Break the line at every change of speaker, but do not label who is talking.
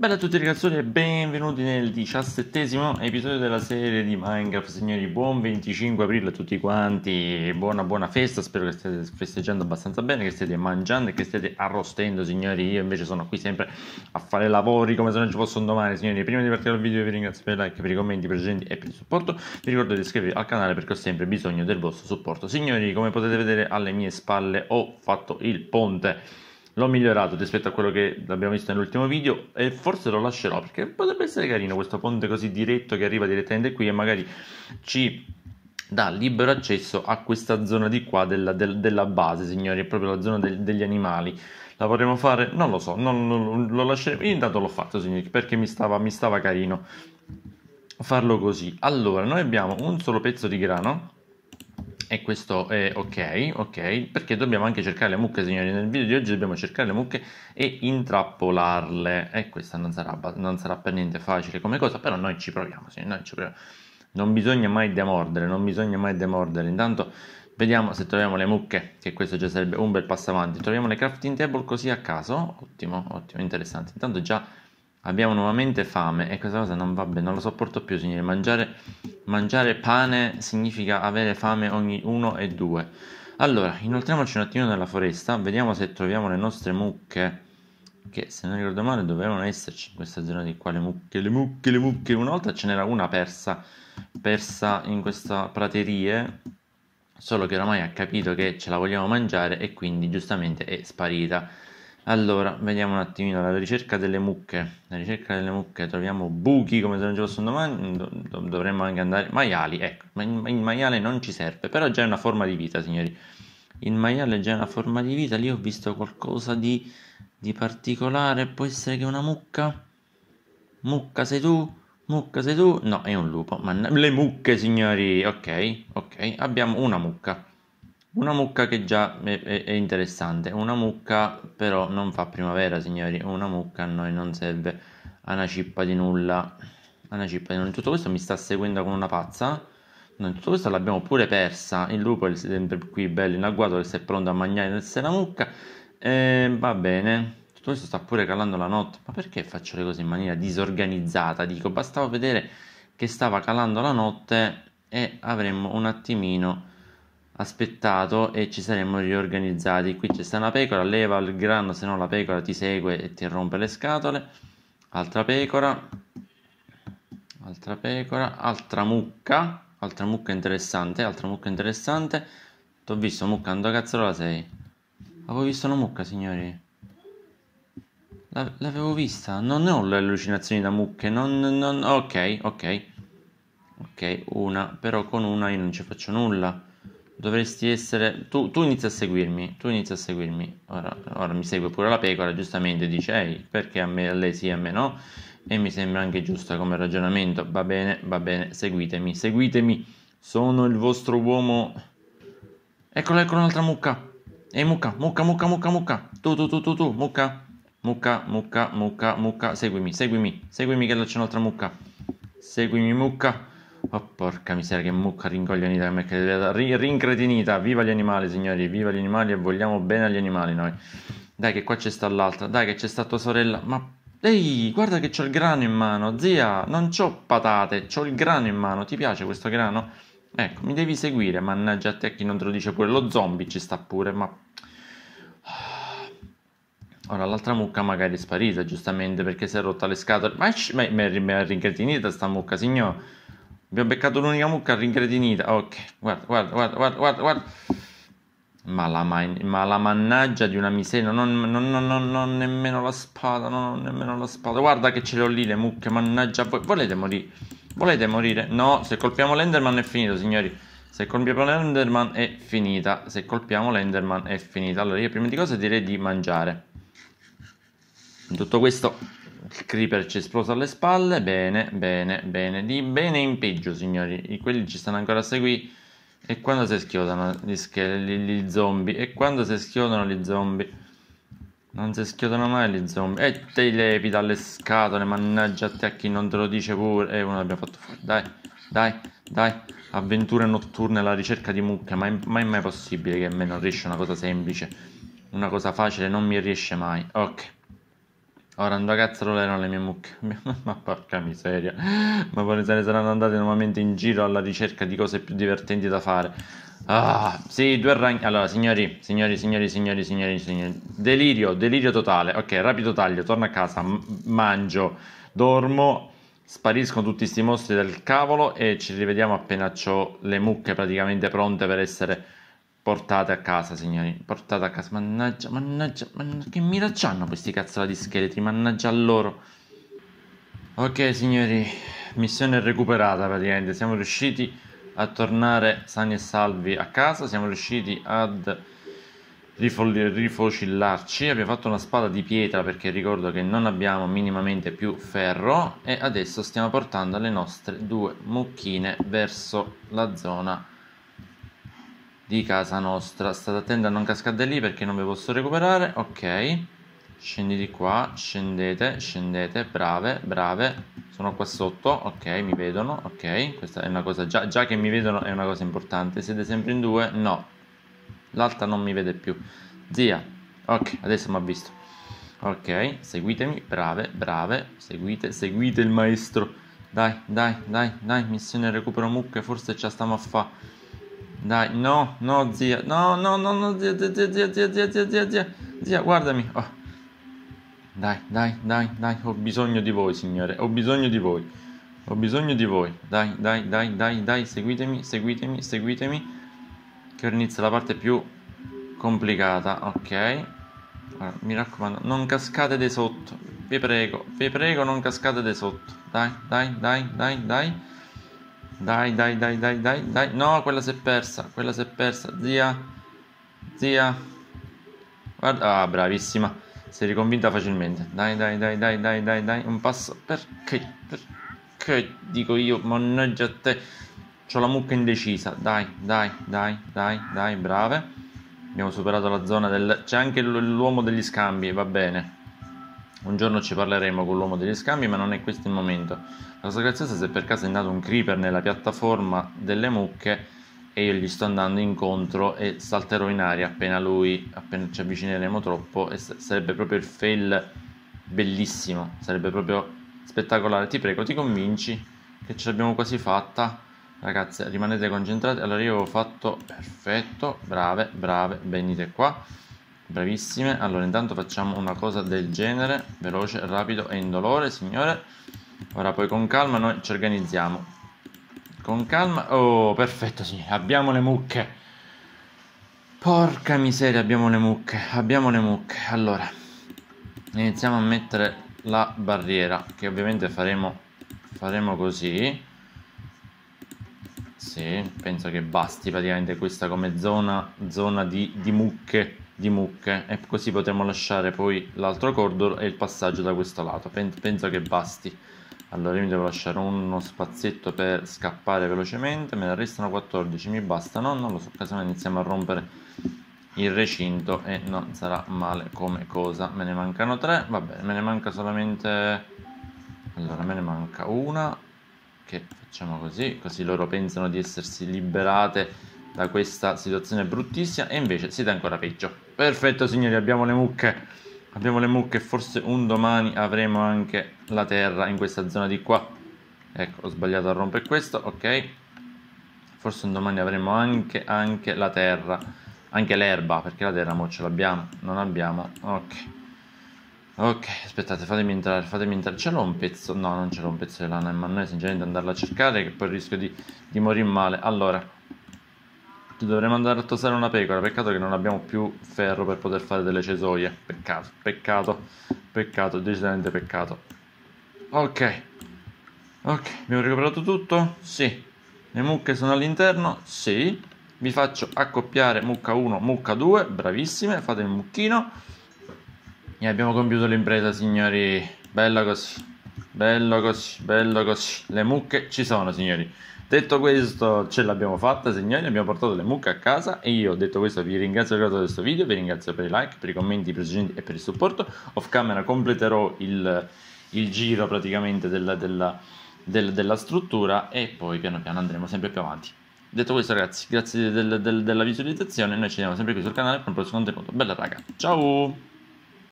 Bella a tutti ragazzi e benvenuti nel diciassettesimo episodio della serie di Minecraft Signori, buon 25 aprile a tutti quanti, buona buona festa, spero che stiate festeggiando abbastanza bene, che stiate mangiando e che stiate arrostendo signori, io invece sono qui sempre a fare lavori come se non ci fossero domani signori, prima di partire dal video vi ringrazio per i like, per i commenti presenti e per il supporto, vi ricordo di iscrivervi al canale perché ho sempre bisogno del vostro supporto, signori come potete vedere alle mie spalle ho fatto il ponte l'ho migliorato rispetto a quello che abbiamo visto nell'ultimo video e forse lo lascerò perché potrebbe essere carino questo ponte così diretto che arriva direttamente qui e magari ci dà libero accesso a questa zona di qua della, del, della base signori è proprio la zona del, degli animali la vorremmo fare? non lo so non, non, lo lasceremo intanto l'ho fatto signori perché mi stava, mi stava carino farlo così allora noi abbiamo un solo pezzo di grano e questo è ok, ok, perché dobbiamo anche cercare le mucche, signori. Nel video di oggi dobbiamo cercare le mucche e intrappolarle. E questa non sarà, non sarà per niente facile come cosa, però noi ci proviamo, signori, noi ci proviamo. Non bisogna mai demordere, non bisogna mai demordere. Intanto vediamo se troviamo le mucche, che questo già sarebbe un bel passo avanti. Troviamo le crafting table così a caso. Ottimo, ottimo, interessante. Intanto già abbiamo nuovamente fame e questa cosa non va bene, non lo sopporto più signore, mangiare, mangiare pane significa avere fame ogni uno e due. Allora, inoltriamoci un attimo nella foresta, vediamo se troviamo le nostre mucche, che se non ricordo male dovevano esserci in questa zona di qua, le mucche, le mucche, le mucche, una volta ce n'era una persa, persa in questa praterie, solo che oramai ha capito che ce la vogliamo mangiare e quindi giustamente è sparita. Allora, vediamo un attimino la ricerca delle mucche. La ricerca delle mucche troviamo buchi come se non ci fosse un domani. Do- dovremmo anche andare. Maiali, ecco, ma il maiale non ci serve, però già è una forma di vita, signori. Il maiale già è una forma di vita. Lì ho visto qualcosa di, di particolare. Può essere che una mucca. Mucca sei tu? Mucca sei tu? No, è un lupo. Ma le mucche, signori. Ok, ok, abbiamo una mucca. Una mucca che già è, è, è interessante, una mucca però non fa primavera, signori, una mucca a noi non serve a una cippa di nulla. A una cippa di nulla. Tutto questo mi sta seguendo come una pazza. tutto questo l'abbiamo pure persa. Il lupo è sempre qui bello in agguato che si è pronto a mangiare adesso la mucca. E ehm, va bene. Tutto questo sta pure calando la notte. Ma perché faccio le cose in maniera disorganizzata? Dico, bastava vedere che stava calando la notte e avremmo un attimino aspettato e ci saremmo riorganizzati. Qui c'è una pecora, leva il grano, se no la pecora ti segue e ti rompe le scatole. Altra pecora, altra pecora, altra mucca, altra mucca interessante, altra mucca interessante. T'ho visto mucca, ando cazzarola sei. Avevo visto una mucca, signori. L'avevo vista, non ho le allucinazioni da mucche, non, non, ok, ok. Ok, una, però con una io non ci faccio nulla dovresti essere. Tu, tu inizi a seguirmi, tu inizi a seguirmi. Ora, ora mi segue pure la pecora, giustamente dice: Ehi, perché a, me, a lei sì a me no? E mi sembra anche giusta come ragionamento. Va bene, va bene, seguitemi, seguitemi. Sono il vostro uomo. Eccola, eccola un'altra mucca. Ehi, mucca, mucca, mucca, mucca, mucca. Tu, tu, tu, tu, tu, mucca. Mucca, mucca, mucca, mucca. Seguimi, seguimi, seguimi che là c'è un'altra mucca. Seguimi, mucca. Oh, porca miseria, che mucca rincoglionita che mi ri- rincretinita. Viva gli animali, signori, viva gli animali e vogliamo bene agli animali noi. Dai, che qua c'è sta l'altra. Dai, che c'è sta tua sorella. Ma ehi, guarda che c'ho il grano in mano, zia. Non c'ho patate, c'ho il grano in mano. Ti piace questo grano? Ecco, mi devi seguire. Mannaggia a te, a chi non te lo dice pure lo zombie ci sta pure, ma. Ora l'altra mucca magari è sparita, giustamente, perché si è rotta le scatole. Ma, ma, ma è rincretinita sta mucca, signore. Abbiamo beccato l'unica mucca rincretinita. Ok, guarda, guarda, guarda, guarda, guarda. guarda. Ma la, man- ma la, mannaggia di una miseria, non, non, non, non nemmeno la spada, non, ho nemmeno la spada. Guarda che ce l'ho lì le mucche, mannaggia voi. Volete morire? Volete morire? No, se colpiamo l'Enderman è finito, signori. Se colpiamo l'Enderman è finita. Se colpiamo l'Enderman è finita. Allora io prima di cosa direi di mangiare. tutto questo il creeper ci è esploso alle spalle. Bene, bene, bene. Di bene in peggio, signori. I quelli ci stanno ancora a seguire. E quando si schiodano gli, scheli, gli zombie? E quando si schiodano gli zombie? Non si schiodano mai gli zombie. E te levi dalle scatole, mannaggia a te a chi non te lo dice pure. E eh, uno l'abbiamo fatto fuori. Dai, dai, dai. Avventure notturne alla ricerca di mucche. Ma è mai, mai possibile che a me non riesce una cosa semplice. Una cosa facile non mi riesce mai. Ok. Ora, ando cazzarole erano le mie mucche. ma porca miseria. Ma poi se ne saranno andate nuovamente in giro alla ricerca di cose più divertenti da fare. Ah, sì, due ragni. Allora, signori, signori, signori, signori, signori, signori. Delirio, delirio totale. Ok, rapido taglio, torno a casa, m- mangio, dormo, spariscono tutti questi mostri del cavolo e ci rivediamo appena ho le mucche praticamente pronte per essere Portate a casa, signori. Portate a casa. Mannaggia, mannaggia, mannaggia. Che mira c'hanno questi di scheletri? Mannaggia a loro. Ok, signori. Missione recuperata praticamente. Siamo riusciti a tornare sani e salvi a casa. Siamo riusciti ad rifocillarci. Abbiamo fatto una spada di pietra perché ricordo che non abbiamo minimamente più ferro. E adesso stiamo portando le nostre due mucchine verso la zona di casa nostra. State attenti a non cascare lì perché non vi posso recuperare. Ok, scendi di qua, scendete, scendete, brave, brave. Sono qua sotto, ok, mi vedono, ok. Questa è una cosa, già, già che mi vedono è una cosa importante. Siete sempre in due? No. L'altra non mi vede più. Zia, ok, adesso mi ha visto. Ok, seguitemi, brave, brave, seguite, seguite il maestro. Dai, dai, dai, dai, missione recupero mucche, forse ce la stiamo a fare. Dai, no, no, zia. No, no, no, no, zia, zia, zia, zia, zia, zia, zia, zia. Zia, guardami. Oh. Dai, dai, dai, dai, ho bisogno di voi, signore. Ho bisogno di voi. Ho bisogno di voi. Dai, dai, dai, dai, dai, seguitemi, seguitemi, seguitemi. Che ora inizia la parte più complicata, ok? Allora, mi raccomando, non cascate di sotto. Vi prego, vi prego, non cascate di sotto. Dai, dai, dai, dai, dai. Dai, dai, dai, dai, dai, dai. No, quella si è persa, quella si è persa. Zia, zia. Guarda, ah, bravissima. Si è riconvinta facilmente. Dai, dai, dai, dai, dai, dai, dai. Un passo. Perché? Perché? Dico io, mannaggia a te. C'ho la mucca indecisa. Dai, dai, dai, dai, dai, brave. Abbiamo superato la zona del... C'è anche l'uomo degli scambi, va bene. Un giorno ci parleremo con l'uomo degli scambi, ma non è questo il momento. La cosa graziosa è se per caso è andato un creeper nella piattaforma delle mucche e io gli sto andando incontro e salterò in aria appena lui, appena ci avvicineremo troppo e sarebbe proprio il fail bellissimo, sarebbe proprio spettacolare. Ti prego, ti convinci che ce l'abbiamo quasi fatta. Ragazzi, rimanete concentrati. Allora io ho fatto perfetto, brave, brave, venite qua. Bravissime, allora intanto facciamo una cosa del genere, veloce, rapido e indolore, signore. Ora poi con calma noi ci organizziamo. Con calma, oh, perfetto, signore, abbiamo le mucche. Porca miseria, abbiamo le mucche, abbiamo le mucche. Allora, iniziamo a mettere la barriera, che ovviamente faremo, faremo così. Sì, penso che basti praticamente questa come zona, zona di, di mucche di mucche e così potremo lasciare poi l'altro corridor e il passaggio da questo lato penso che basti allora io mi devo lasciare uno spazietto per scappare velocemente me ne restano 14 mi bastano non lo so casomai iniziamo a rompere il recinto e non sarà male come cosa me ne mancano 3 vabbè me ne manca solamente allora me ne manca una che facciamo così così loro pensano di essersi liberate da questa situazione bruttissima e invece siete ancora peggio. Perfetto signori, abbiamo le mucche. Abbiamo le mucche, forse un domani avremo anche la terra in questa zona di qua. Ecco, ho sbagliato a rompere questo, ok. Forse un domani avremo anche, anche la terra, anche l'erba, perché la terra mo ce l'abbiamo, non abbiamo, ok. Ok, aspettate, fatemi entrare, fatemi entrare. Ce l'ho un pezzo? No, non ce l'ho un pezzo di lana, ma noi sinceramente andarla a cercare che poi rischio di, di morire male. Allora, Dovremmo andare a tosare una pecora. Peccato che non abbiamo più ferro per poter fare delle cesoie. Peccato, peccato, peccato, decisamente peccato. Ok, ok, abbiamo recuperato tutto? Sì. Le mucche sono all'interno? Sì. Vi faccio accoppiare mucca 1, mucca 2, bravissime, fate il mucchino. E abbiamo compiuto l'impresa, signori. Bella così, bello così, bello così. Le mucche ci sono, signori. Detto questo, ce l'abbiamo fatta, signori, abbiamo portato le mucche a casa e io, detto questo, vi ringrazio per guardato questo video, vi ringrazio per i like, per i commenti, per i e per il supporto. Off camera completerò il, il giro praticamente della, della, della, della, struttura e poi piano piano andremo sempre più avanti. Detto questo ragazzi, grazie del, del, della visualizzazione, noi ci vediamo sempre qui sul canale per un prossimo contenuto. Bella raga, ciao!